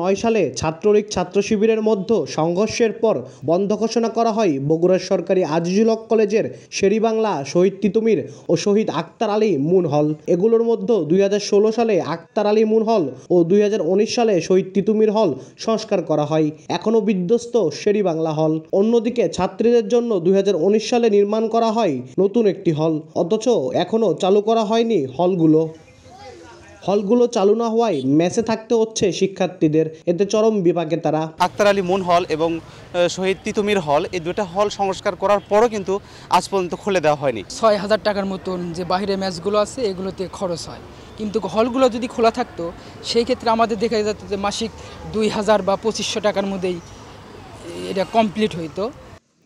নয় সালে ছাত্রলীগ ছাত্র শিবিরের মধ্যে সংঘর্ষের পর বন্ধ ঘোষণা করা হয় বগুড়ার সরকারি আজিজুল হক কলেজের শেরিবাংলা শহীদ তিতুমির ও শহীদ আক্তার আলী মুন হল এগুলোর মধ্যে দুই সালে আক্তার আলী মুন হল ও দুই সালে শহীদ তিতুমির হল সংস্কার করা হয় এখনও বিধ্বস্ত শেরিবাংলা হল অন্যদিকে ছাত্রীদের জন্য দুই সালে নির্মাণ করা হয় নতুন একটি হল অথচ এখনও চালু করা হয়নি হলগুলো হলগুলো চালু না হওয়ায় মেসে থাকতে হচ্ছে শিক্ষার্থীদের এতে চরম বিভাগে তারা আক্তার আলী মুন হল এবং শহীদ তিতুমির হল এই দুটা হল সংস্কার করার পরও কিন্তু আজ পর্যন্ত খুলে দেওয়া হয়নি ছয় হাজার টাকার মতন যে বাহিরে ম্যাচগুলো আছে এগুলোতে খরচ হয় কিন্তু হলগুলো যদি খোলা থাকতো সেই ক্ষেত্রে আমাদের দেখা যেত যে মাসিক দুই হাজার বা পঁচিশশো টাকার মধ্যেই এটা কমপ্লিট হইতো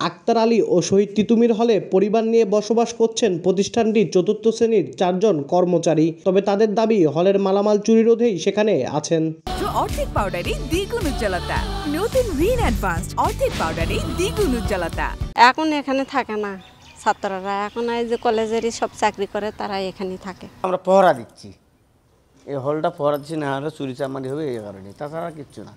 আক্তার আলী ও শহীদ তিতুমির হলে পরিবার নিয়ে বসবাস করছেন প্রতিষ্ঠানটির চতুর্থ শ্রেণীর চারজন কর্মচারী তবে তাদের দাবি হলের মালামাল চুরি রোধেই সেখানে আছেন অর্ধেক পাউডারে দ্বিগুণ উজ্জ্বলতা নতুন রিন অ্যাডভান্স অর্ধেক পাউডারে দ্বিগুণ উজ্জ্বলতা এখন এখানে থাকে না ছাত্ররা এখন এই যে কলেজেরই সব চাকরি করে তারা এখানেই থাকে আমরা পহরা দিচ্ছি এই হলটা পহরা দিচ্ছি না হলে চুরি চামারি হবে এই কারণে তাছাড়া কিচ্ছু না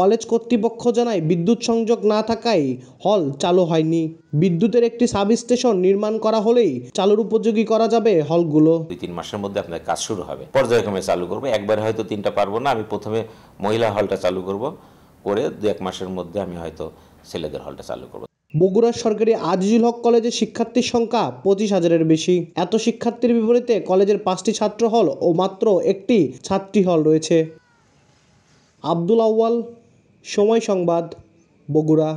কলেজ কর্তৃপক্ষ জানায় বিদ্যুৎ সংযোগ না থাকায় হল চালু হয়নি বিদ্যুতের একটি সাব স্টেশন নির্মাণ করা হলেই চালুর উপযোগী করা যাবে হলগুলো দুই তিন মাসের মধ্যে আপনার কাজ শুরু হবে পর্যায়ক্রমে চালু করবো একবার হয়তো তিনটা পারবো না আমি প্রথমে মহিলা হলটা চালু করব করে দু এক মাসের মধ্যে আমি হয়তো ছেলেদের হলটা চালু করবো বগুড়ার সরকারি আজিজুল হক কলেজে শিক্ষার্থীর সংখ্যা পঁচিশ হাজারের বেশি এত শিক্ষার্থীর বিপরীতে কলেজের পাঁচটি ছাত্র হল ও মাত্র একটি ছাত্রী হল রয়েছে আব্দুল আউয়াল সময় সংবাদ বগুড়া